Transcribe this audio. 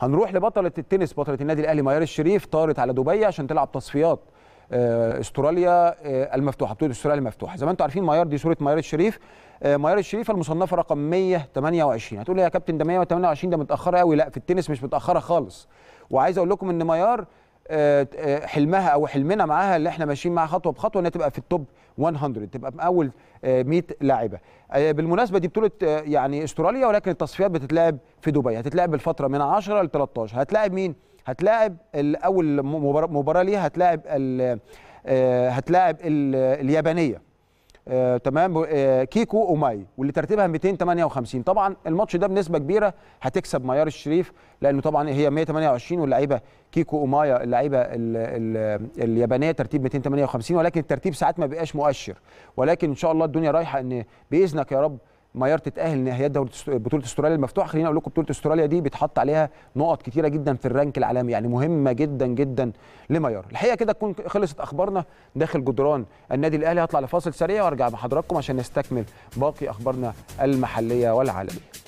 هنروح لبطله التنس بطله النادي الاهلي ميار الشريف طارت على دبي عشان تلعب تصفيات آه، استراليا آه، المفتوحه بطوله استراليا المفتوحه زي ما انتم عارفين ميار دي صوره ميار الشريف آه، ميار الشريف المصنفه رقم 128 هتقول لي يا كابتن ده 128 ده متاخره قوي لا في التنس مش متاخره خالص وعايز اقول لكم ان ميار آه، آه، حلمها او حلمنا معاها اللي احنا ماشيين معاها خطوه بخطوه انها تبقى في التوب 100 تبقى من اول 100 آه، لاعبه بالمناسبه دي بطوله يعني استراليا ولكن التصفيات بتتلعب في دبي هتتلعب الفتره من 10 ل 13 هتلاعب مين هتلاعب اول مباراه ليها هتلاعب هتلاعب اليابانيه آه تمام آه كيكو وماي واللي ترتيبها 258 طبعا الماتش ده بنسبه كبيره هتكسب ميار الشريف لانه طبعا هي 128 واللعيبه كيكو ومايا اللعيبه اليابانيه ترتيب 258 ولكن الترتيب ساعات ما بيبقاش مؤشر ولكن ان شاء الله الدنيا رايحه ان باذنك يا رب ميار تتاهل لنهائيات دوري بطوله استراليا المفتوحه خليني اقول لكم بطوله استراليا دي بيتحط عليها نقط كتيره جدا في الرانك العالمي يعني مهمه جدا جدا لميار الحقيقه كده تكون خلصت اخبارنا داخل جدران النادي الاهلي هطلع لفاصل سريع وارجع مع حضراتكم عشان نستكمل باقي اخبارنا المحليه والعالميه